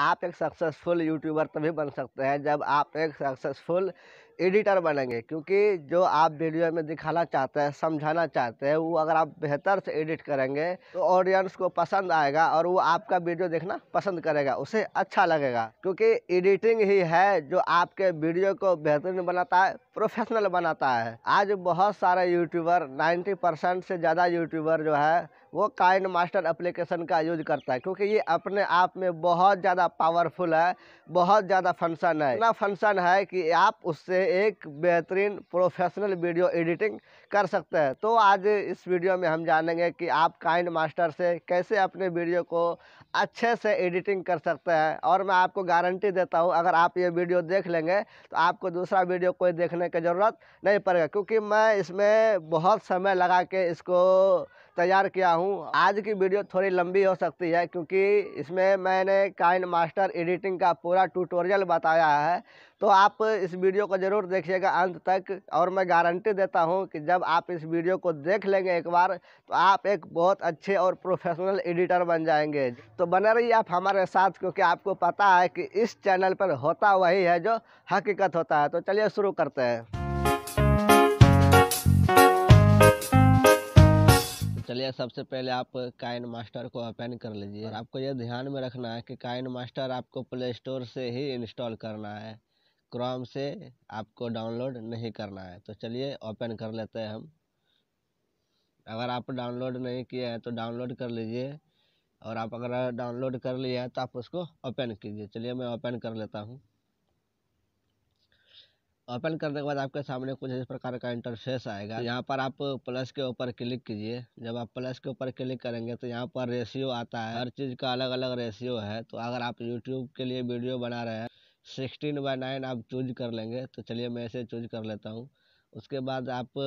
आप एक successful YouTuber तभी बन सकते हैं जब आप एक सक्सेसफुल एडिटर बनेंगे क्योंकि जो आप वीडियो में दिखाना चाहते हैं समझाना चाहते हैं वो अगर आप बेहतर से एडिट करेंगे तो ऑडियंस को पसंद आएगा और वो आपका वीडियो देखना पसंद करेगा उसे अच्छा लगेगा क्योंकि एडिटिंग ही है जो आपके वीडियो को बेहतरीन बनाता है प्रोफेशनल बनाता है आज बहुत सारे यूट्यूबर नाइन्टी परसेंट से ज़्यादा यूट्यूबर जो है वो काइंड मास्टर अप्लीकेशन का यूज करता है क्योंकि ये अपने आप में बहुत ज़्यादा पावरफुल है बहुत ज़्यादा फंक्शन है इतना फंक्शन है कि आप उससे एक बेहतरीन प्रोफेशनल वीडियो एडिटिंग कर सकते हैं तो आज इस वीडियो में हम जानेंगे कि आप काइंड मास्टर से कैसे अपने वीडियो को अच्छे से एडिटिंग कर सकते हैं और मैं आपको गारंटी देता हूँ अगर आप ये वीडियो देख लेंगे तो आपको दूसरा वीडियो कोई देखने की ज़रूरत नहीं पड़ेगा क्योंकि मैं इसमें बहुत समय लगा के इसको तैयार किया हूँ आज की वीडियो थोड़ी लंबी हो सकती है क्योंकि इसमें मैंने काइन मास्टर एडिटिंग का पूरा ट्यूटोरियल बताया है तो आप इस वीडियो को ज़रूर देखिएगा अंत तक और मैं गारंटी देता हूँ कि जब आप इस वीडियो को देख लेंगे एक बार तो आप एक बहुत अच्छे और प्रोफेशनल एडिटर बन जाएंगे तो बने रहिए आप हमारे साथ क्योंकि आपको पता है कि इस चैनल पर होता वही है जो हकीकत होता है तो चलिए शुरू करते हैं चलिए सबसे पहले आप काइन मास्टर को ओपन कर लीजिए और हाँ। आपको यह ध्यान में रखना है कि काइन मास्टर आपको प्ले स्टोर से ही इंस्टॉल करना है क्रोम से आपको डाउनलोड नहीं करना है तो चलिए ओपन कर लेते हैं हम अगर आप डाउनलोड नहीं किए हैं तो डाउनलोड कर लीजिए और आप अगर डाउनलोड कर लिया है तो आप उसको ओपन कीजिए चलिए मैं ओपन कर लेता हूँ ओपन करने के बाद आपके सामने कुछ इस प्रकार का इंटरफेस आएगा तो यहाँ पर आप प्लस के ऊपर क्लिक कीजिए जब आप प्लस के ऊपर क्लिक करेंगे तो यहाँ पर रेशियो आता है हर चीज़ का अलग अलग रेशियो है तो अगर आप यूट्यूब के लिए वीडियो बना रहे हैं सिक्सटीन बाय नाइन आप चूज कर लेंगे तो चलिए मैं इसे चूज कर लेता हूँ उसके बाद आप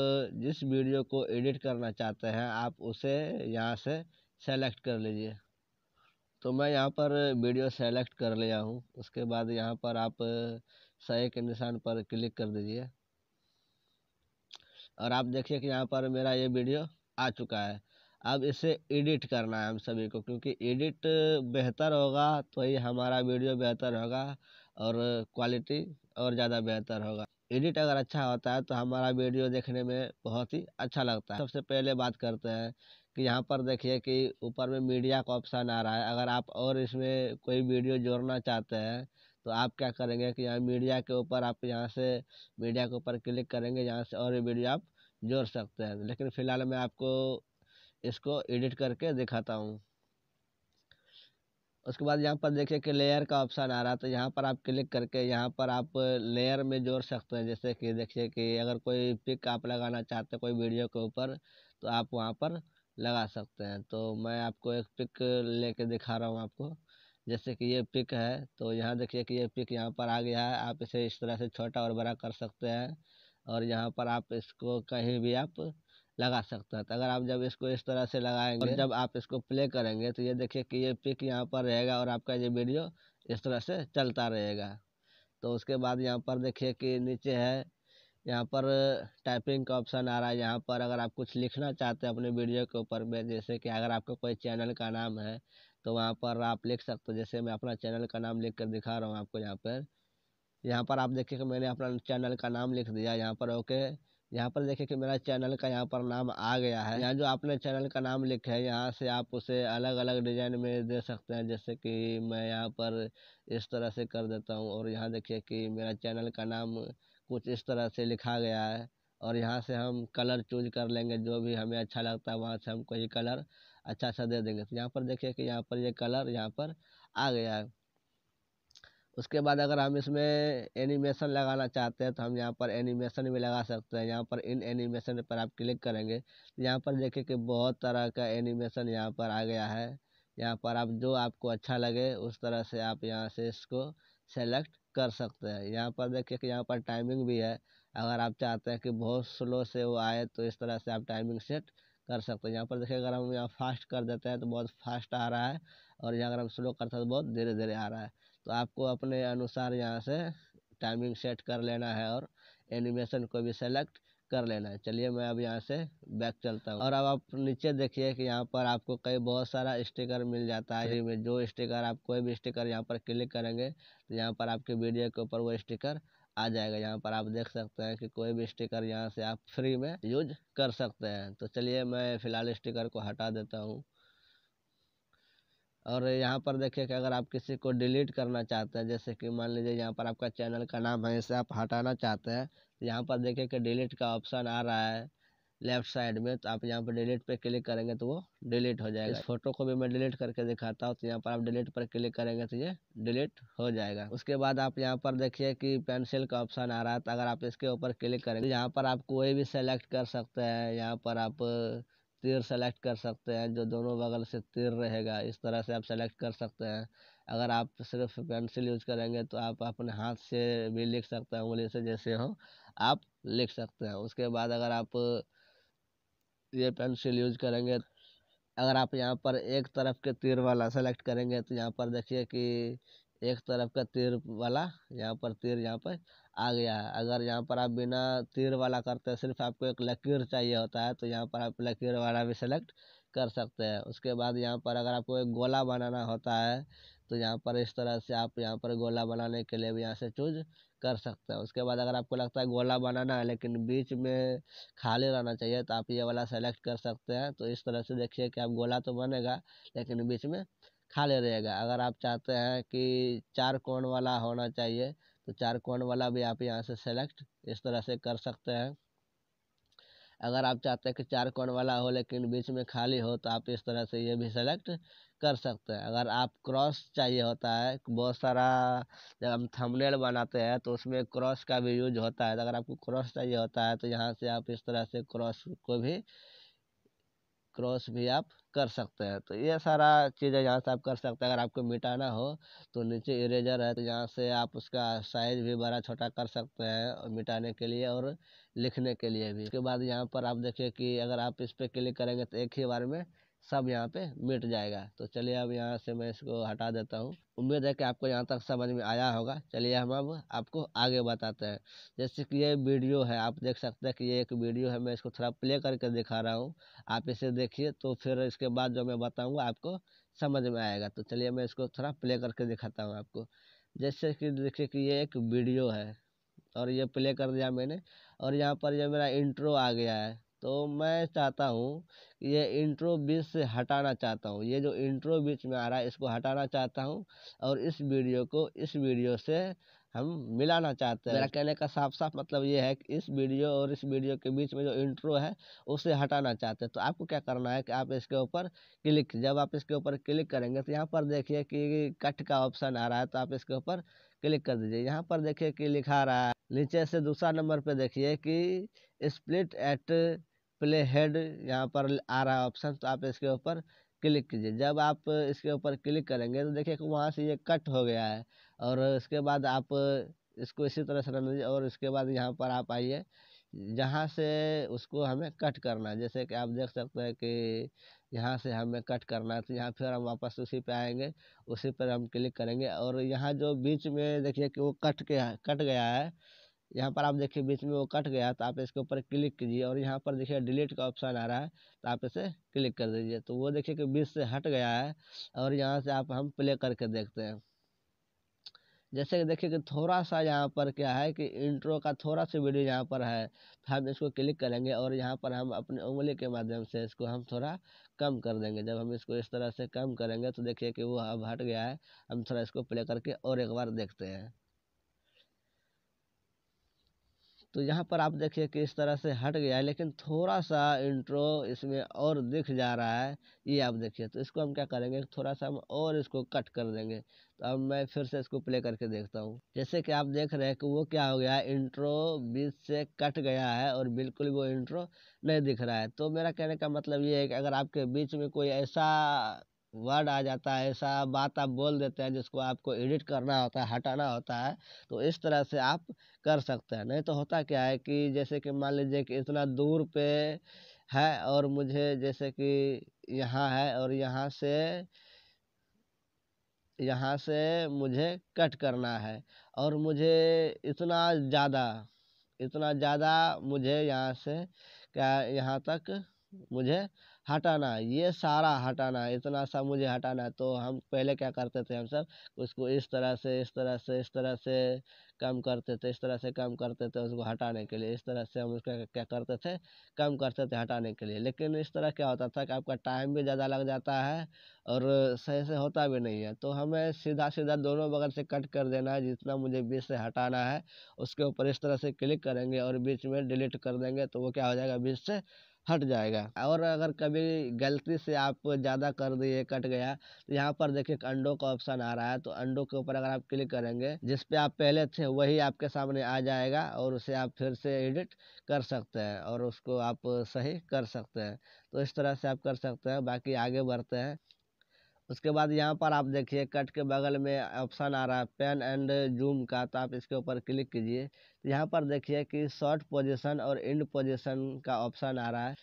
जिस वीडियो को एडिट करना चाहते हैं आप उसे यहाँ से सेलेक्ट कर लीजिए तो मैं यहाँ पर वीडियो सेलेक्ट कर लिया हूँ उसके बाद यहाँ पर आप सही के निशान पर क्लिक कर दीजिए और आप देखिए कि यहाँ पर मेरा ये वीडियो आ चुका है अब इसे एडिट करना है हम सभी को क्योंकि एडिट बेहतर होगा तो ही हमारा वीडियो बेहतर होगा और क्वालिटी और ज़्यादा बेहतर होगा एडिट अगर अच्छा होता है तो हमारा वीडियो देखने में बहुत ही अच्छा लगता है सबसे पहले बात करते हैं कि यहाँ पर देखिए कि ऊपर में मीडिया का ऑप्शन आ रहा है अगर आप और इसमें कोई वीडियो जोड़ना चाहते हैं तो आप क्या करेंगे कि यहाँ मीडिया के ऊपर आप यहाँ से मीडिया के ऊपर क्लिक करेंगे यहाँ से और वीडियो आप जोड़ सकते हैं लेकिन फ़िलहाल मैं आपको इसको एडिट करके दिखाता हूँ उसके बाद यहाँ पर देखिए कि लेयर का ऑप्शन आ रहा है तो यहाँ पर आप क्लिक करके यहाँ पर आप लेयर में जोड़ सकते हैं जैसे कि देखिए कि अगर कोई पिक आप लगाना चाहते हैं कोई वीडियो के ऊपर तो आप वहाँ पर लगा सकते हैं तो मैं आपको एक पिक लेके दिखा रहा हूँ आपको जैसे कि ये पिक है तो यहाँ देखिए कि ये पिक यहाँ पर आ गया है आप इसे इस तरह से छोटा और बड़ा कर सकते हैं और यहाँ पर आप इसको कहीं भी आप लगा सकते हैं तो अगर आप जब इसको इस तरह से लगाएंगे और जब आप इसको प्ले करेंगे तो ये देखिए कि ये पिक यहाँ पर रहेगा और आपका ये वीडियो इस तरह से चलता रहेगा तो उसके बाद यहाँ पर देखिए कि नीचे है यहाँ पर टाइपिंग का ऑप्शन आ रहा है यहाँ पर अगर आप कुछ लिखना चाहते हैं अपने वीडियो के ऊपर में जैसे कि अगर आपका कोई चैनल का नाम है तो वहाँ पर आप लिख सकते हो जैसे मैं अपना चैनल का नाम लिख कर दिखा रहा हूँ आपको यहाँ पर यहाँ पर आप देखिए कि मैंने अपना चैनल का नाम लिख दिया यहाँ पर ओके यहाँ पर देखिए कि मेरा चैनल का यहाँ पर नाम आ गया है यहाँ जो आपने चैनल का नाम लिखा है यहाँ से आप उसे अलग अलग डिज़ाइन में दे सकते हैं जैसे कि मैं यहाँ पर इस तरह से कर देता हूँ और यहाँ देखिए कि मेरा चैनल का नाम कुछ इस तरह से लिखा गया है और यहाँ से हम कलर चूज कर लेंगे जो भी हमें अच्छा लगता है वहाँ से हम कोई कलर अच्छा सा दे देंगे तो यहाँ पर देखिए कि यहाँ पर ये यह कलर यहाँ पर आ गया है उसके बाद अगर हम इसमें एनिमेशन लगाना चाहते हैं तो हम यहाँ पर एनिमेशन भी लगा सकते हैं यहाँ पर इन एनिमेशन पर आप क्लिक करेंगे तो यहाँ पर देखिए कि बहुत तरह का एनिमेशन यहाँ पर आ गया है यहाँ पर आप जो आपको अच्छा लगे उस तरह से आप यहाँ से इसको सेलेक्ट कर सकते हैं यहाँ पर देखिए कि यहाँ पर टाइमिंग भी है अगर आप चाहते हैं कि बहुत स्लो से वो आए तो इस तरह से आप टाइमिंग सेट कर सकते हैं यहाँ पर देखिए अगर हम यहाँ फास्ट कर देते हैं तो बहुत फास्ट आ रहा है और यहाँ अगर हम स्लो करते हैं तो बहुत धीरे धीरे आ रहा है तो आपको अपने अनुसार यहाँ से टाइमिंग सेट कर लेना है और एनिमेशन को भी सेलेक्ट कर लेना है चलिए मैं अब यहाँ से बैक चलता हूँ और अब आप नीचे देखिए कि यहाँ पर आपको कई बहुत सारा स्टिकर मिल जाता है में जो स्टिकर आप कोई भी स्टिकर यहाँ पर क्लिक करेंगे तो यहाँ पर आपके वीडियो के ऊपर वो स्टिकर आ जाएगा यहाँ पर आप देख सकते हैं कि कोई भी स्टिकर यहाँ से आप फ्री में यूज कर सकते हैं तो चलिए मैं फ़िलहाल स्टिकर को हटा देता हूँ और यहाँ पर देखिए कि अगर आप किसी को डिलीट करना चाहते हैं जैसे कि मान लीजिए यहाँ पर आपका चैनल का नाम है इसे आप हटाना चाहते हैं तो यहाँ पर देखिए कि डिलीट का ऑप्शन आ रहा है लेफ्ट साइड में तो आप यहाँ पर डिलीट पर क्लिक करेंगे तो वो डिलीट हो जाएगा इस फोटो को भी मैं डिलीट करके दिखाता हूँ तो यहाँ पर आप डिलीट पर क्लिक करेंगे तो ये डिलीट हो जाएगा उसके बाद आप यहाँ पर देखिए कि पेंसिल का ऑप्शन आ रहा है तो अगर आप इसके ऊपर क्लिक करेंगे तो यहाँ पर आप कोई भी सेलेक्ट कर सकते हैं यहाँ पर आप तीर सेलेक्ट कर सकते हैं जो दोनों बगल से तीर रहेगा इस तरह से आप सेलेक्ट कर सकते हैं अगर आप सिर्फ पेंसिल यूज करेंगे तो आप अपने हाथ से भी लिख सकते हैं उंगली से जैसे हो आप लिख सकते हैं उसके बाद अगर आप ये पेंसिल यूज करेंगे अगर आप यहाँ पर एक तरफ के तीर वाला सेलेक्ट करेंगे तो यहाँ पर देखिए कि एक तरफ का तीर वाला यहाँ पर तीर यहाँ पर आ गया है अगर यहाँ पर आप बिना तीर वाला करते हैं सिर्फ आपको एक लकीर चाहिए होता है तो यहाँ पर आप लकीर वाला भी सेलेक्ट कर सकते हैं उसके बाद यहाँ पर अगर आपको एक गोला बनाना होता है तो यहाँ पर इस तरह से आप यहाँ पर गोला बनाने के लिए भी यहाँ से चूज कर सकते हैं उसके बाद अगर आपको लगता है गोला बनाना है लेकिन बीच में खाली रहना चाहिए तो आप ये वाला सेलेक्ट कर सकते हैं तो इस तरह से देखिए कि आप गोला तो बनेगा लेकिन बीच में खाली रहेगा अगर आप चाहते हैं कि चार कोण वाला होना चाहिए तो चार कोण वाला भी आप यहाँ से सेलेक्ट इस तरह से कर सकते हैं अगर आप चाहते हैं कि चार कोण वाला हो लेकिन बीच में खाली हो तो आप इस तरह से ये भी सेलेक्ट कर सकते हैं अगर आप क्रॉस चाहिए होता है बहुत सारा जब हम थंबनेल बनाते हैं तो उसमें क्रॉस का भी यूज होता है तो अगर आपको क्रॉस चाहिए होता है तो यहाँ से आप इस तरह से क्रॉस को भी क्रॉस भी आप कर सकते हैं तो ये सारा चीज़ें यहाँ से आप कर सकते हैं अगर आपको मिटाना हो तो नीचे इरेजर है तो यहाँ से आप उसका साइज भी बड़ा छोटा कर सकते हैं और मिटाने के लिए और लिखने के लिए भी उसके बाद यहाँ पर आप देखिए कि अगर आप इस पर क्लिक करेंगे तो एक ही बार में सब यहाँ पे मिट जाएगा तो चलिए अब यहाँ से मैं इसको हटा देता हूँ उम्मीद है कि आपको यहाँ तक समझ में आया होगा चलिए हम अब आपको आगे बताते हैं जैसे कि ये वीडियो है आप देख सकते हैं कि ये एक वीडियो है मैं इसको थोड़ा प्ले करके दिखा रहा हूँ आप इसे देखिए तो फिर इसके बाद जो मैं बताऊँगा आपको समझ में आएगा तो चलिए मैं इसको थोड़ा प्ले करके दिखाता हूँ आपको जैसे कि देखिए कि ये एक वीडियो है और ये प्ले कर दिया मैंने और यहाँ पर यह मेरा इंट्रो आ गया है तो मैं चाहता हूँ कि ये इंट्रो बीच से हटाना चाहता हूँ ये जो इंट्रो बीच में आ रहा है इसको हटाना चाहता हूँ और इस वीडियो को इस वीडियो से हम मिलाना चाहते हैं मेरा कहने का साफ साफ मतलब ये है कि इस वीडियो और इस वीडियो के बीच में जो इंट्रो है उसे हटाना चाहते हैं तो आपको क्या करना है कि आप इसके ऊपर क्लिक जब आप इसके ऊपर क्लिक करेंगे तो यहाँ पर देखिए कि कट का ऑप्शन आ रहा है तो आप इसके ऊपर क्लिक कर दीजिए यहाँ पर देखिए कि लिखा रहा है नीचे से दूसरा नंबर पर देखिए कि स्प्लिट एट प्ले हेड यहाँ पर आ रहा है ऑप्शन तो आप इसके ऊपर क्लिक कीजिए जब आप इसके ऊपर क्लिक करेंगे तो देखिए वहाँ से ये कट हो गया है और इसके बाद आप इसको इसी तरह से रन लीजिए और इसके बाद यहाँ पर आप आइए जहाँ से उसको हमें कट करना है जैसे कि आप देख सकते हैं कि यहाँ से हमें कट करना है तो यहाँ फिर हम वापस उसी पे आएंगे उसी पर हम क्लिक करेंगे और यहाँ जो बीच में देखिए कि वो कट के कट गया है यहाँ पर आप देखिए बीच में वो कट गया तो आप इसके ऊपर क्लिक कीजिए और यहाँ पर देखिए डिलीट का ऑप्शन आ रहा है तो आप इसे क्लिक कर दीजिए तो वो देखिए कि बीच से हट गया है और यहाँ से आप हम प्ले करके देखते हैं जैसे कि देखिए कि थोड़ा सा यहाँ पर क्या है कि इंट्रो का थोड़ा सा वीडियो यहाँ पर है तो हम इसको क्लिक करेंगे और यहाँ पर हम अपने उंगली के माध्यम से इसको हम थोड़ा कम कर देंगे जब हम इसको इस तरह से कम करेंगे तो देखिए कि वो अब हट गया है हम थोड़ा इसको प्ले करके और एक बार देखते हैं तो यहाँ पर आप देखिए कि इस तरह से हट गया है लेकिन थोड़ा सा इंट्रो इसमें और दिख जा रहा है ये आप देखिए तो इसको हम क्या करेंगे थोड़ा सा हम और इसको कट कर देंगे तो अब मैं फिर से इसको प्ले करके देखता हूँ जैसे कि आप देख रहे हैं कि वो क्या हो गया इंट्रो बीच से कट गया है और बिल्कुल वो इंट्रो नहीं दिख रहा है तो मेरा कहने का मतलब ये है कि अगर आपके बीच में कोई ऐसा वर्ड आ जाता है ऐसा बात आप बोल देते हैं जिसको आपको एडिट करना होता है हटाना होता है तो इस तरह से आप कर सकते हैं नहीं तो होता क्या है कि जैसे कि मान लीजिए कि इतना दूर पे है और मुझे जैसे कि यहाँ है और यहाँ से यहाँ से मुझे कट करना है और मुझे इतना ज़्यादा इतना ज़्यादा मुझे यहाँ से क्या यहाँ तक मुझे हटाना ये सारा हटाना इतना सा मुझे हटाना तो हम पहले क्या करते थे हम सब उसको इस तरह से इस तरह से इस तरह से कम करते थे इस तरह से कम करते थे उसको हटाने के लिए इस तरह से हम उसका क्या करते थे कम करते थे हटाने के लिए लेकिन इस तरह क्या होता था कि आपका टाइम भी ज़्यादा लग जाता है और सही से होता भी नहीं है तो हमें सीधा सीधा दोनों बगल से कट कर देना है जितना मुझे बीच से हटाना है उसके ऊपर इस तरह से क्लिक करेंगे और बीच में डिलीट कर देंगे तो वो क्या हो जाएगा बीच से हट जाएगा और अगर कभी गलती से आप ज़्यादा कर दिए कट गया तो यहाँ पर देखिए अंडों का ऑप्शन आ रहा है तो अंडों के ऊपर अगर आप क्लिक करेंगे जिस पे आप पहले थे वही आपके सामने आ जाएगा और उसे आप फिर से एडिट कर सकते हैं और उसको आप सही कर सकते हैं तो इस तरह से आप कर सकते हैं बाकी आगे बढ़ते हैं उसके बाद यहाँ पर आप देखिए कट के बगल में ऑप्शन आ रहा है पेन एंड जूम का तो आप इसके ऊपर क्लिक कीजिए तो यहाँ पर देखिए कि शॉर्ट पोजीशन और इंड पोजीशन का ऑप्शन आ रहा है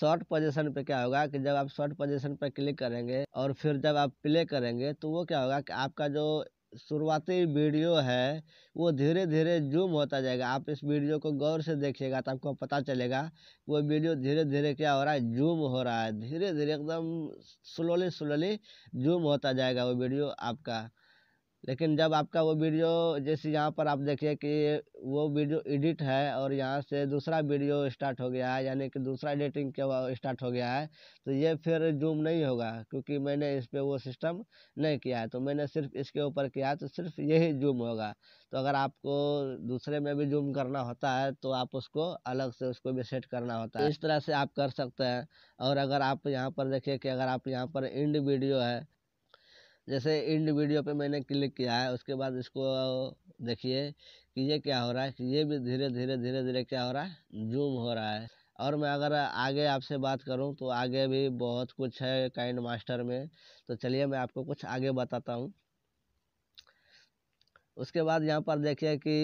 शॉर्ट पोजीशन पे क्या होगा कि जब आप शॉर्ट पोजीशन पर क्लिक करेंगे और फिर जब आप प्ले करेंगे तो वो क्या होगा कि आपका जो शुरुआती वीडियो है वो धीरे धीरे जूम होता जाएगा आप इस वीडियो को गौर से देखिएगा तो आपको पता चलेगा वो वीडियो धीरे धीरे क्या हो रहा है जूम हो रहा है धीरे धीरे एकदम स्लोली स्लोली जूम होता जाएगा वो वीडियो आपका लेकिन जब आपका वो वीडियो जैसे यहाँ पर आप देखिए कि वो वीडियो एडिट है और यहाँ से दूसरा वीडियो स्टार्ट हो गया है यानी कि दूसरा एडिटिंग के स्टार्ट हो गया है तो ये फिर जूम नहीं होगा क्योंकि मैंने इस पर वो सिस्टम नहीं किया है तो मैंने सिर्फ इसके ऊपर किया तो सिर्फ यही जूम होगा तो अगर आपको दूसरे में भी जूम करना होता है तो आप उसको अलग से उसको भी सेट करना होता है इस तरह से आप कर सकते हैं और अगर आप यहाँ पर देखिए कि अगर आप यहाँ पर इंड वीडियो है जैसे इंड वीडियो पे मैंने क्लिक किया है उसके बाद इसको देखिए कि ये क्या हो रहा है कि ये भी धीरे धीरे धीरे धीरे क्या हो रहा है जूम हो रहा है और मैं अगर आगे आपसे बात करूं तो आगे भी बहुत कुछ है काइंड मास्टर में तो चलिए मैं आपको कुछ आगे बताता हूं उसके बाद यहाँ पर देखिए कि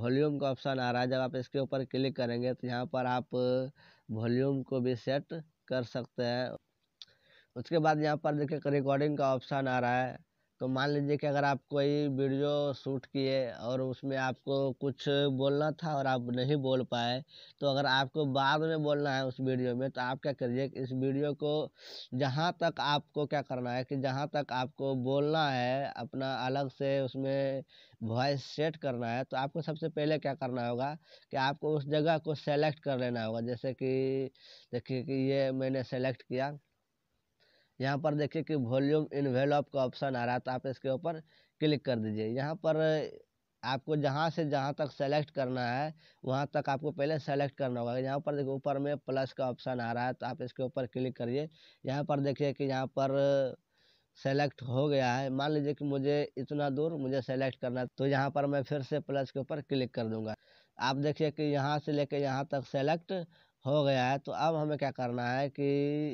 वॉल्यूम का ऑप्शन आ रहा है जब आप इसके ऊपर क्लिक करेंगे तो यहाँ पर आप वॉल्यूम को भी सेट कर सकते हैं उसके बाद यहाँ पर देखिए रिकॉर्डिंग का ऑप्शन आ रहा है तो मान लीजिए कि अगर आप कोई वीडियो शूट किए और उसमें आपको कुछ बोलना था और आप नहीं बोल पाए तो अगर आपको बाद में बोलना है उस वीडियो में तो आप क्या करिए इस वीडियो को जहाँ तक आपको क्या करना है कि जहाँ तक आपको बोलना है अपना अलग से उसमें वॉइस सेट करना है तो आपको सबसे पहले क्या करना होगा कि आपको उस जगह को सेलेक्ट कर लेना होगा जैसे कि देखिए कि ये मैंने सेलेक्ट किया यहाँ पर देखिए कि वॉल्यूम वेलॉप का ऑप्शन आ रहा है तो आप इसके ऊपर क्लिक कर दीजिए यहाँ पर आपको जहाँ से जहाँ तक सेलेक्ट करना है वहाँ तक आपको पहले सेलेक्ट करना होगा यहाँ पर देखिए ऊपर में प्लस का ऑप्शन आ रहा है तो आप इसके ऊपर क्लिक करिए यहाँ पर देखिए कि यहाँ पर सेलेक्ट हो गया है मान लीजिए कि मुझे इतना दूर मुझे सेलेक्ट करना है तो यहाँ पर मैं फिर से प्लस के ऊपर क्लिक कर दूंगा आप देखिए कि यहाँ से लेकर यहाँ तक सेलेक्ट हो गया है तो अब हमें क्या करना है कि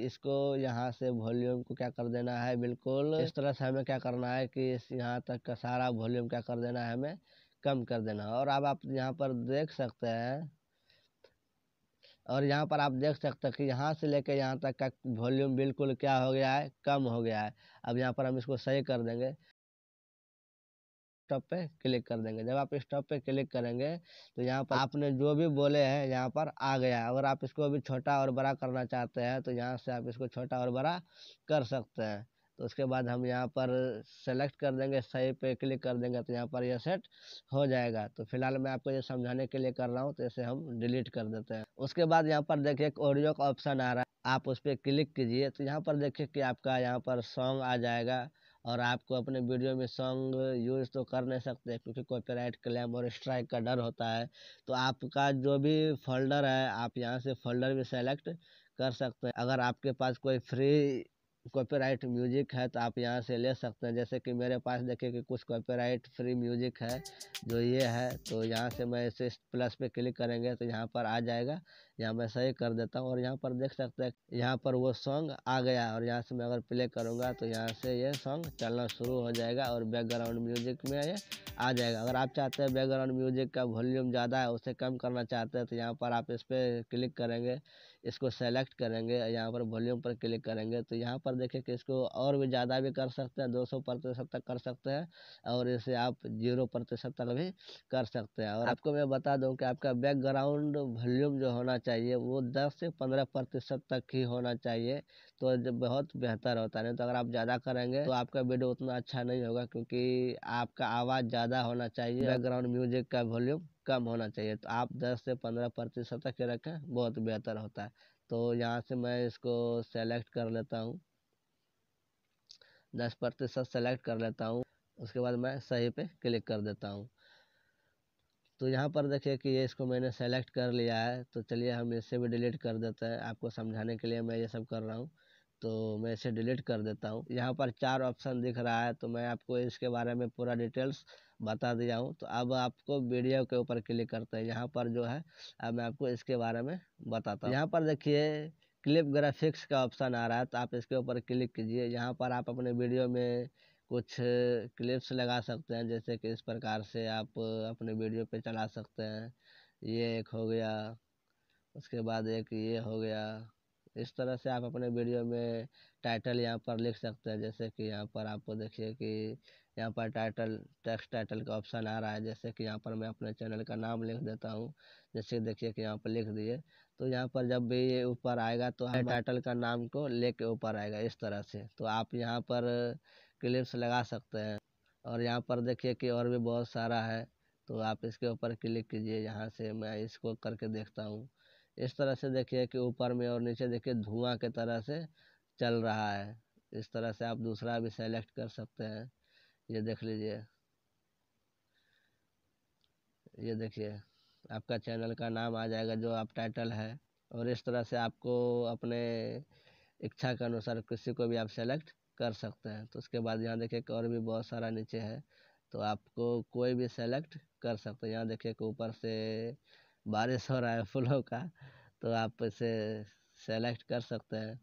इसको यहाँ से वॉल्यूम को क्या कर देना है बिल्कुल इस तरह से हमें क्या करना है कि इस यहाँ तक का सारा वॉल्यूम क्या कर देना है हमें कम कर देना है और अब आप यहाँ पर देख सकते हैं और यहाँ पर आप देख सकते हैं कि यहाँ से लेकर यहाँ तक का वॉल्यूम बिल्कुल क्या हो गया है कम हो गया है अब यहाँ पर हम इसको सही कर देंगे स्टॉप पे क्लिक कर देंगे जब आप स्टॉप पे क्लिक करेंगे तो यहाँ पर आपने जो भी बोले हैं यहाँ पर आ गया अगर आप इसको अभी छोटा और बड़ा करना चाहते हैं तो यहाँ से आप इसको छोटा और बड़ा कर सकते हैं तो उसके बाद हम यहाँ पर सेलेक्ट कर देंगे सही पे क्लिक कर देंगे तो यहाँ पर यह सेट हो जाएगा तो फिलहाल मैं आपको ये समझाने के लिए कर रहा हूँ तो इसे हम डिलीट कर देते हैं उसके बाद यहाँ पर देखिए एक ऑडियो का ऑप्शन आ रहा है आप उस पर क्लिक कीजिए तो यहाँ पर देखिए कि आपका यहाँ पर सॉन्ग आ जाएगा और आपको अपने वीडियो में सॉन्ग यूज़ तो कर नहीं सकते क्योंकि कॉपीराइट क्लेम और स्ट्राइक का डर होता है तो आपका जो भी फोल्डर है आप यहाँ से फोल्डर भी सेलेक्ट कर सकते हैं अगर आपके पास कोई फ्री कॉपीराइट म्यूजिक है तो आप यहाँ से ले सकते हैं जैसे कि मेरे पास देखिए कि कुछ कॉपीराइट फ्री म्यूजिक है जो ये है तो यहाँ से मैं इसे प्लस पे क्लिक करेंगे तो यहाँ पर आ जाएगा यहाँ मैं सही कर देता हूँ और यहाँ पर देख सकते हैं यहाँ पर वो सॉन्ग आ गया और यहाँ से मैं अगर प्ले करूँगा तो यहाँ से ये सॉन्ग चलना शुरू हो जाएगा और बैकग्राउंड म्यूजिक में ये आ जाएगा अगर आप चाहते हैं बैकग्राउंड म्यूजिक का वॉल्यूम ज़्यादा है उसे कम करना चाहते हैं तो यहाँ पर आप इस पर क्लिक करेंगे इसको सेलेक्ट करेंगे यहाँ पर वॉल्यूम पर क्लिक करेंगे तो यहाँ पर देखें कि इसको और भी ज़्यादा भी कर सकते हैं दो सौ प्रतिशत तक कर सकते हैं और इसे आप जीरो प्रतिशत तक भी कर सकते हैं और आपको मैं बता दूँ कि आपका बैकग्राउंड वॉल्यूम जो होना चाहिए वो दस से पंद्रह प्रतिशत तक ही होना चाहिए तो बहुत बेहतर होता है नहीं तो अगर आप ज़्यादा करेंगे तो आपका वीडियो उतना अच्छा नहीं होगा क्योंकि आपका आवाज़ ज़्यादा होना चाहिए बैकग्राउंड म्यूजिक का वॉल्यूम कम होना चाहिए तो आप दस से पंद्रह प्रतिशत तक रखें बहुत बेहतर होता है तो यहाँ से मैं इसको सेलेक्ट कर लेता हूँ दस प्रतिशत सेलेक्ट कर लेता हूँ उसके बाद मैं सही पे क्लिक कर देता हूँ तो यहाँ पर देखिए कि ये इसको मैंने सेलेक्ट कर लिया है तो चलिए हम इसे भी डिलीट कर देते हैं आपको समझाने के लिए मैं ये सब कर रहा हूँ तो मैं इसे डिलीट कर देता हूँ यहाँ पर चार ऑप्शन दिख रहा है तो मैं आपको इसके बारे में पूरा डिटेल्स बता दिया हूँ तो अब आपको वीडियो के ऊपर क्लिक करते हैं यहाँ पर जो है अब मैं आपको इसके बारे में बताता हूँ यहाँ पर देखिए क्लिप ग्राफिक्स का ऑप्शन आ रहा है तो आप इसके ऊपर क्लिक कीजिए यहाँ पर आप अपने वीडियो में कुछ क्लिप्स लगा सकते हैं जैसे कि इस प्रकार से आप अपने वीडियो पे चला सकते हैं ये एक हो गया उसके बाद एक ये हो गया इस तरह से आप अपने वीडियो में टाइटल यहाँ पर लिख सकते हैं जैसे कि यहाँ पर आपको देखिए कि यहाँ पर टाइटल टेक्स्ट टाइटल का ऑप्शन आ रहा है जैसे कि यहाँ पर मैं अपने चैनल का नाम लिख देता हूँ जैसे देखिए कि यहाँ पर लिख दिए तो यहाँ पर जब भी ये ऊपर आएगा तो हमें टाइटल का नाम को ले के ऊपर आएगा इस तरह से तो आप यहाँ पर क्लिप्स लगा सकते हैं और यहाँ पर देखिए कि और भी बहुत सारा है तो आप इसके ऊपर क्लिक कीजिए यहाँ से मैं इसको करके देखता हूँ इस तरह से देखिए कि ऊपर में और नीचे देखिए धुआं के तरह से चल रहा है इस तरह से आप दूसरा भी सेलेक्ट कर सकते हैं ये देख लीजिए ये देखिए आपका चैनल का नाम आ जाएगा जो आप टाइटल है और इस तरह से आपको अपने इच्छा के अनुसार किसी को भी आप सेलेक्ट कर सकते हैं तो उसके बाद यहाँ देखिए और भी बहुत सारा नीचे है तो आपको कोई भी सेलेक्ट कर सकते हैं यहाँ देखिए कि ऊपर से बारिश हो रहा है फूलों का तो आप इसे सेलेक्ट कर सकते हैं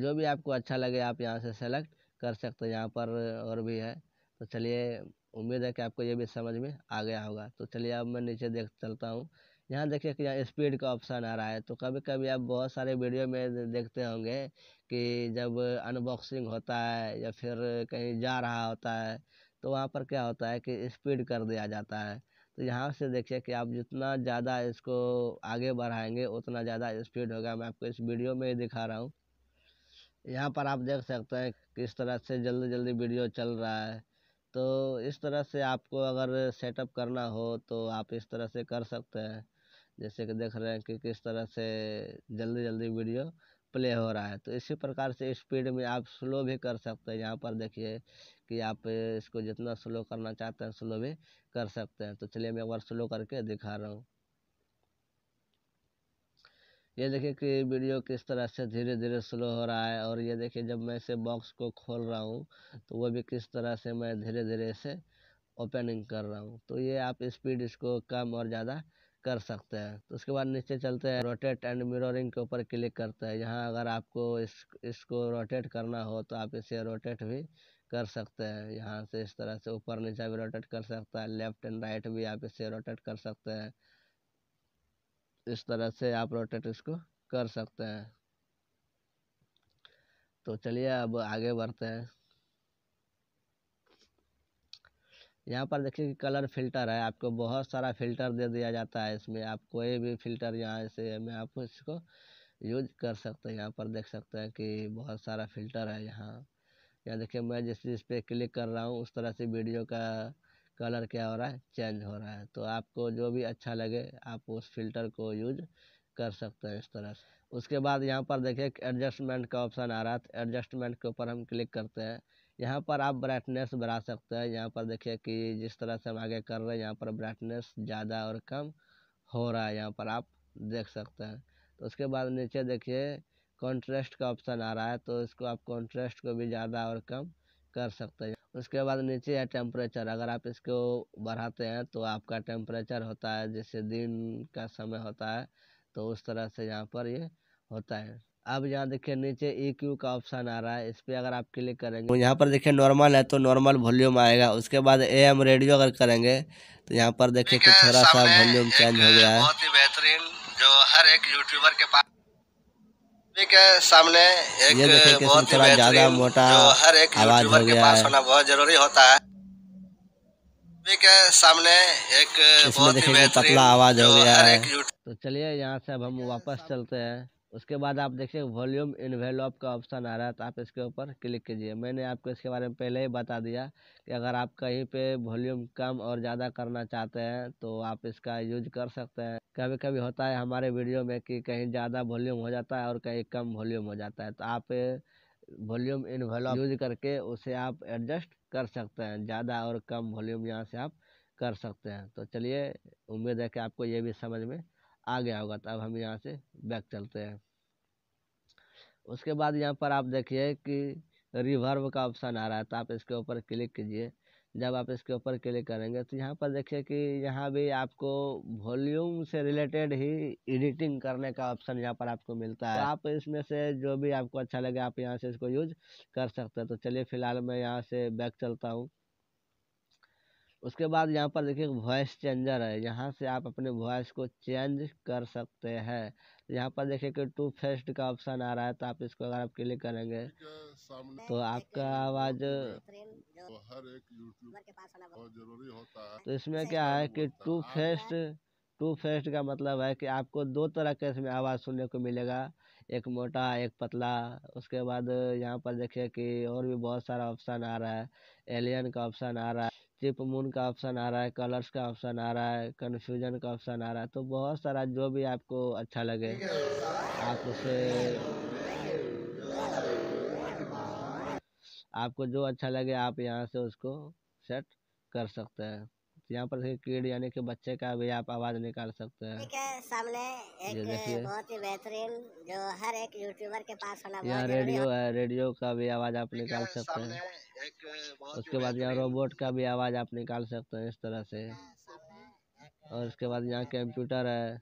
जो भी आपको अच्छा लगे आप यहाँ से सेलेक्ट कर सकते हैं यहाँ पर और भी है तो चलिए उम्मीद है कि आपको ये भी समझ में आ गया होगा तो चलिए अब मैं नीचे देख चलता हूँ यहाँ देखिए कि यहाँ स्पीड का ऑप्शन आ रहा है तो कभी कभी आप बहुत सारे वीडियो में देखते होंगे कि जब अनबॉक्सिंग होता है या फिर कहीं जा रहा होता है तो वहाँ पर क्या होता है कि स्पीड कर दिया जाता है तो यहाँ से देखिए कि आप जितना ज़्यादा इसको आगे बढ़ाएंगे उतना ज़्यादा स्पीड होगा मैं आपको इस वीडियो में ही दिखा रहा हूँ यहाँ पर आप देख सकते हैं किस तरह से जल्दी जल्दी वीडियो चल रहा है तो इस तरह से आपको अगर सेटअप करना हो तो आप इस तरह से कर सकते हैं जैसे कि देख रहे हैं कि किस तरह से जल्दी जल्दी वीडियो प्ले हो रहा है तो इसी प्रकार से स्पीड में आप स्लो भी कर सकते हैं यहाँ पर देखिए कि आप इसको जितना स्लो करना चाहते हैं स्लो भी कर सकते हैं तो चलिए मैं एक बार स्लो करके दिखा रहा हूँ ये देखिए कि वीडियो किस तरह से धीरे धीरे स्लो हो रहा है और ये देखिए जब मैं इसे बॉक्स को खोल रहा हूँ तो वो भी किस तरह से मैं धीरे धीरे इसे ओपनिंग कर रहा हूँ तो ये आप स्पीड इसको कम और ज़्यादा कर सकते हैं तो उसके बाद नीचे चलते हैं रोटेट एंड मिररिंग के ऊपर क्लिक करते हैं यहाँ अगर आपको इस इसको रोटेट करना हो तो आप इसे रोटेट भी कर सकते हैं यहाँ से इस तरह से ऊपर नीचे भी रोटेट कर सकता है लेफ्ट एंड राइट भी आप इसे रोटेट कर सकते हैं इस तरह से आप रोटेट इसको कर सकते हैं तो चलिए अब आगे बढ़ते हैं यहाँ पर देखिए कि कलर फ़िल्टर है आपको बहुत सारा फ़िल्टर दे दिया जाता है इसमें आप कोई भी फ़िल्टर यहाँ से में आप इसको यूज कर सकते हैं यहाँ पर देख सकते हैं कि बहुत सारा फ़िल्टर है यहाँ यहाँ देखिए मैं जिस चीज़ पर क्लिक कर रहा हूँ उस तरह से वीडियो का कलर क्या हो रहा है चेंज हो रहा है तो आपको जो भी अच्छा लगे आप उस फ़िल्टर को यूज कर सकते हैं इस तरह से उसके बाद यहाँ पर देखिए एडजस्टमेंट का ऑप्शन आ रहा है एडजस्टमेंट के ऊपर हम क्लिक करते हैं यहाँ पर आप ब्राइटनेस बढ़ा सकते हैं यहाँ पर देखिए कि जिस तरह से हम आगे कर रहे हैं यहाँ पर ब्राइटनेस ज़्यादा और कम हो रहा है यहाँ पर आप देख सकते हैं तो उसके बाद नीचे देखिए कॉन्ट्रेस्ट का ऑप्शन आ रहा है तो इसको आप कॉन्ट्रेस्ट को भी ज़्यादा और कम कर सकते हैं उसके बाद नीचे है टेम्परेचर अगर आप इसको बढ़ाते हैं तो आपका टेम्परेचर होता है जैसे दिन का समय होता है तो उस तरह से यहाँ पर ये होता है अब यहाँ देखिए नीचे ई e क्यू का ऑप्शन आ रहा है इस पर अगर आप क्लिक करेंगे तो यहाँ पर देखिए नॉर्मल है तो नॉर्मल वॉल्यूम आएगा उसके बाद ए एम रेडियो अगर करेंगे तो यहाँ पर देखिए कि थोड़ा सा वॉल्यूम चेंज हो गया है बहुत ही बेहतरीन जो हर एक यूट्यूबर के पास के सामने एक ये देखिए कि थोड़ा ज़्यादा मोटा हर एक आवाज़ हो गया है होना बहुत ज़रूरी होता है के सामने एक बहुत ही पतला आवाज़ हो गया है तो चलिए यहाँ से अब हम वापस चलते हैं उसके बाद आप देखिए वॉल्यूम इन्वेलोप का ऑप्शन आ रहा है तो आप इसके ऊपर क्लिक कीजिए मैंने आपको इसके बारे में पहले ही बता दिया कि अगर आप कहीं पे वॉल्यूम कम और ज़्यादा करना चाहते हैं तो आप इसका यूज कर सकते हैं कभी कभी होता है हमारे वीडियो में कि कहीं ज़्यादा वॉल्यूम हो जाता है और कहीं कम वॉल्यूम हो जाता है तो आप वॉल्यूम इन्वेलोप यूज करके उसे आप एडजस्ट कर सकते हैं ज़्यादा और कम वॉल्यूम यहाँ से आप कर सकते हैं तो चलिए उम्मीद है कि आपको ये भी समझ में आ गया होगा तब हम यहाँ से बैक चलते हैं उसके बाद यहाँ पर आप देखिए कि रिवर्व का ऑप्शन आ रहा है तो आप इसके ऊपर क्लिक कीजिए जब आप इसके ऊपर क्लिक करेंगे तो यहाँ पर देखिए कि यहाँ भी आपको वॉल्यूम से रिलेटेड ही एडिटिंग करने का ऑप्शन यहाँ पर आपको मिलता है तो आप इसमें से जो भी आपको अच्छा लगे आप यहाँ से इसको यूज कर सकते हैं तो चलिए फिलहाल मैं यहाँ से बैक चलता हूँ उसके बाद यहाँ पर देखिए वॉइस चेंजर है यहाँ से आप अपने वॉइस को चेंज कर सकते हैं यहाँ पर देखिए कि टू फेस्ट का ऑप्शन आ रहा है तो आप इसको अगर आप क्लिक करेंगे तो आपका आवाज़ तो जरूरी होता है तो इसमें क्या है कि टू फेस्ट टू फेस्ट का मतलब है कि आपको दो तरह के इसमें आवाज़ सुनने को मिलेगा एक मोटा एक पतला उसके बाद यहाँ पर देखिए कि और भी बहुत सारा ऑप्शन आ रहा है एलियन का ऑप्शन आ रहा है चिप मून का ऑप्शन आ रहा है कलर्स का ऑप्शन आ रहा है कन्फ्यूजन का ऑप्शन आ रहा है तो बहुत सारा जो भी आपको अच्छा लगे आप उसे आपको जो अच्छा लगे आप यहाँ से उसको सेट कर सकते हैं तो यहाँ पर कीड यानी कि बच्चे का भी आप आवाज निकाल सकते हैं ठीक है सामने एक बहुत ही बेहतरीन जो हर एक यूट्यूबर के पास होना यहाँ रेडियो है रेडियो का भी आवाज आप निकाल सकते हैं उसके बाद यहाँ रोबोट का भी आवाज आप निकाल सकते हैं इस तरह से और उसके बाद यहाँ कंप्यूटर है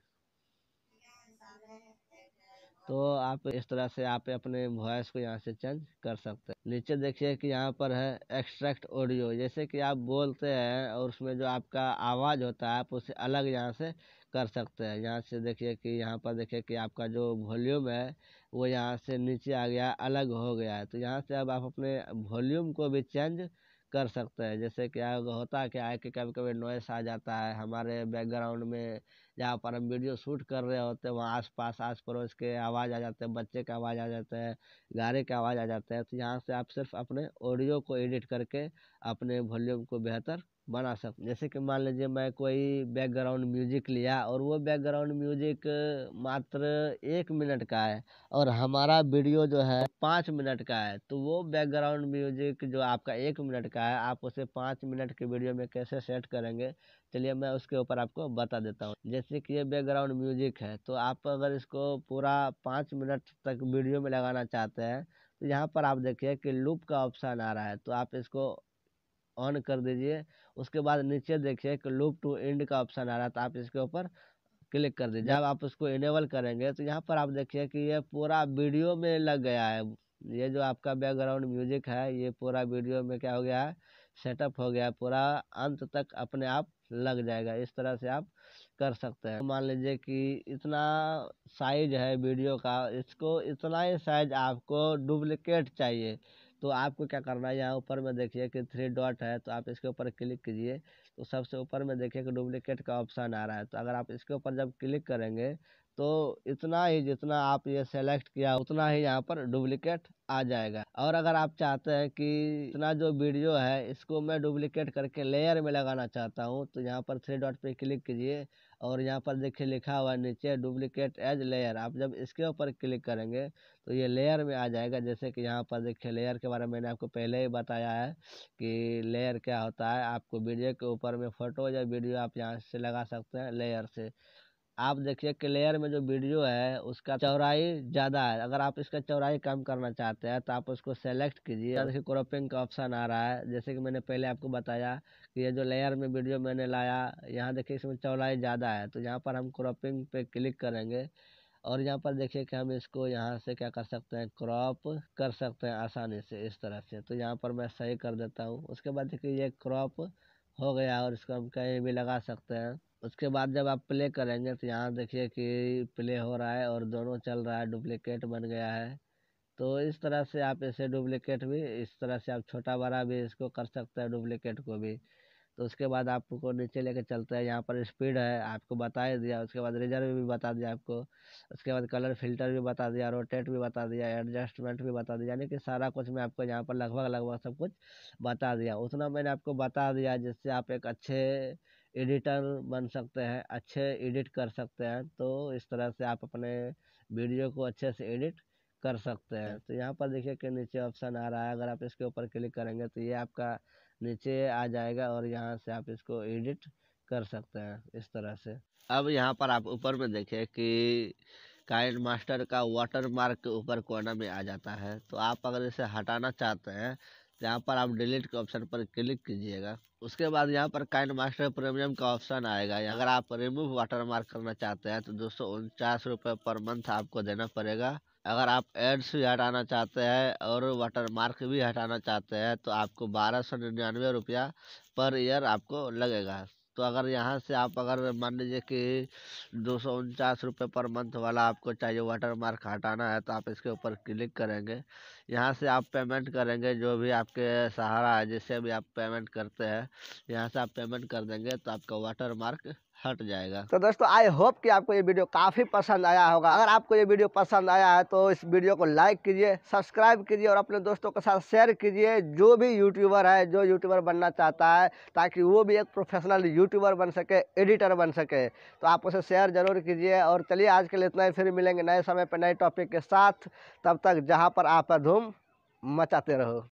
तो आप इस तरह से आप अपने वॉइस को यहाँ से चेंज कर सकते हैं नीचे देखिए कि यहाँ पर है एक्सट्रैक्ट ऑडियो जैसे कि आप बोलते हैं और उसमें जो आपका आवाज़ होता है आप उसे अलग यहाँ से कर सकते हैं यहाँ से देखिए कि यहाँ पर देखिए कि आपका जो वॉल्यूम है वो यहाँ से नीचे आ गया अलग हो गया है तो यहाँ से अब आप अपने वॉल्यूम को भी चेंज कर सकते हैं जैसे कि होता क्या है कि कभी कभी नॉइस आ जाता है हमारे बैकग्राउंड में जहाँ पर हम वीडियो शूट कर रहे होते हैं वहाँ आस पास आस पड़ोस के आवाज़ आ जाते हैं बच्चे का आवाज़ आ जाते हैं गाड़ी का आवाज़ आ जाता है तो यहाँ से आप सिर्फ अपने ऑडियो को एडिट करके अपने वॉल्यूम को बेहतर बना सक जैसे कि मान लीजिए मैं कोई बैकग्राउंड म्यूजिक लिया और वो बैकग्राउंड म्यूजिक मात्र एक मिनट का है और हमारा वीडियो जो है पाँच मिनट का है तो वो बैकग्राउंड म्यूजिक जो आपका एक मिनट का है आप उसे पाँच मिनट के वीडियो में कैसे सेट करेंगे चलिए मैं उसके ऊपर आपको बता देता हूँ जैसे कि ये बैकग्राउंड म्यूजिक है तो आप अगर इसको पूरा पाँच मिनट तक वीडियो में लगाना चाहते हैं तो यहाँ पर आप देखिए कि लूप का ऑप्शन आ रहा है तो आप इसको ऑन कर दीजिए उसके बाद नीचे देखिए कि लूप टू एंड का ऑप्शन आ रहा था आप इसके ऊपर क्लिक कर दीजिए जब आप उसको इनेबल करेंगे तो यहाँ पर आप देखिए कि ये पूरा वीडियो में लग गया है ये जो आपका बैकग्राउंड म्यूजिक है ये पूरा वीडियो में क्या हो गया है सेटअप हो गया है पूरा अंत तक अपने आप लग जाएगा इस तरह से आप कर सकते हैं मान लीजिए कि इतना साइज है वीडियो का इसको इतना ही साइज आपको डुप्लिकेट चाहिए तो आपको क्या करना है यहाँ ऊपर में देखिए कि थ्री डॉट है तो आप इसके ऊपर क्लिक कीजिए तो सबसे ऊपर में देखिए कि डुप्लिकेट का ऑप्शन आ रहा है तो अगर आप इसके ऊपर जब क्लिक करेंगे तो इतना ही जितना आप ये सेलेक्ट किया उतना ही यहाँ पर डुप्लिकेट आ जाएगा और अगर आप चाहते हैं कि इतना जो वीडियो है इसको मैं डुप्लिकेट करके लेयर में लगाना चाहता हूँ तो यहाँ पर थ्री डॉट पर क्लिक कीजिए और यहाँ पर देखिए लिखा हुआ है नीचे डुप्लीकेट एज लेयर आप जब इसके ऊपर क्लिक करेंगे तो ये लेयर में आ जाएगा जैसे कि यहाँ पर देखिए लेयर के बारे में मैंने आपको पहले ही बताया है कि लेयर क्या होता है आपको वीडियो के ऊपर में फ़ोटो या वीडियो आप यहाँ से लगा सकते हैं लेयर से आप देखिए क्लेयर में जो वीडियो है उसका चौड़ाई ज़्यादा है अगर आप इसका चौड़ाई कम करना चाहते हैं तो आप उसको सेलेक्ट कीजिए देखिए क्रॉपिंग का ऑप्शन आ रहा है जैसे कि मैंने पहले आपको बताया कि ये जो लेयर में वीडियो मैंने लाया यहाँ देखिए इसमें चौड़ाई ज़्यादा है तो यहाँ पर हम क्रॉपिंग पे क्लिक करेंगे और यहाँ पर देखिए कि हम इसको यहाँ से क्या कर सकते हैं क्रॉप कर सकते हैं आसानी से इस तरह से तो यहाँ पर मैं सही कर देता हूँ उसके बाद देखिए ये क्रॉप हो गया और इसको हम कहीं भी लगा सकते हैं उसके बाद जब आप प्ले करेंगे तो यहाँ देखिए कि प्ले हो रहा है और दोनों चल रहा है डुप्लिकेट बन गया है तो इस तरह से आप इसे डुप्लिकेट भी इस तरह से आप छोटा बड़ा भी इसको कर सकते हैं डुप्लिकेट को भी तो उसके बाद आपको नीचे लेके चलते हैं यहाँ पर स्पीड है आपको बता ही दिया उसके बाद रिजर्व भी बता दिया आपको उसके बाद कलर फिल्टर भी बता दिया रोटेट भी बता दिया एडजस्टमेंट भी बता दिया यानी कि सारा कुछ मैं आपको यहाँ पर लगभग लगभग सब कुछ बता दिया उतना मैंने आपको बता दिया जिससे आप एक अच्छे एडिटर बन सकते हैं अच्छे एडिट कर सकते हैं तो इस तरह से आप अपने वीडियो को अच्छे से एडिट कर सकते हैं तो यहाँ पर देखिए कि नीचे ऑप्शन आ रहा है अगर आप इसके ऊपर क्लिक करेंगे तो ये आपका नीचे आ जाएगा और यहाँ से आप इसको एडिट कर सकते हैं इस तरह से अब यहाँ पर आप ऊपर में देखिए कि काइन मास्टर का वाटर मार्क के ऊपर कोना में आ जाता है तो आप अगर इसे हटाना चाहते हैं यहाँ पर आप डिलीट के ऑप्शन पर क्लिक कीजिएगा उसके बाद यहाँ पर काइंड मास्टर प्रीमियम का ऑप्शन आएगा अगर आप रिमूव वाटर मार्क करना चाहते हैं तो दो सौ उनचास रुपये पर मंथ आपको देना पड़ेगा अगर आप एड्स भी हटाना चाहते हैं और वाटर मार्क भी हटाना चाहते हैं तो आपको बारह सौ निन्यानवे रुपया पर ईयर आपको लगेगा तो अगर यहाँ से आप अगर मान लीजिए कि दो सौ उनचास रुपये पर मंथ वाला आपको चाहिए वाटर मार्क हटाना है तो आप इसके ऊपर क्लिक करेंगे यहाँ से आप पेमेंट करेंगे जो भी आपके सहारा है जिससे भी आप पेमेंट करते हैं यहाँ से आप पेमेंट कर देंगे तो आपका वाटर मार्क हट जाएगा तो दोस्तों आई होप कि आपको ये वीडियो काफ़ी पसंद आया होगा अगर आपको ये वीडियो पसंद आया है तो इस वीडियो को लाइक कीजिए सब्सक्राइब कीजिए और अपने दोस्तों के साथ शेयर कीजिए जो भी यूट्यूबर है जो यूट्यूबर बनना चाहता है ताकि वो भी एक प्रोफेशनल यूट्यूबर बन सके एडिटर बन सके तो आप उसे शेयर ज़रूर कीजिए और चलिए आज के लिए इतना ही फिर मिलेंगे नए समय पर नए टॉपिक के साथ तब तक जहाँ पर आप धूम मचाते रहो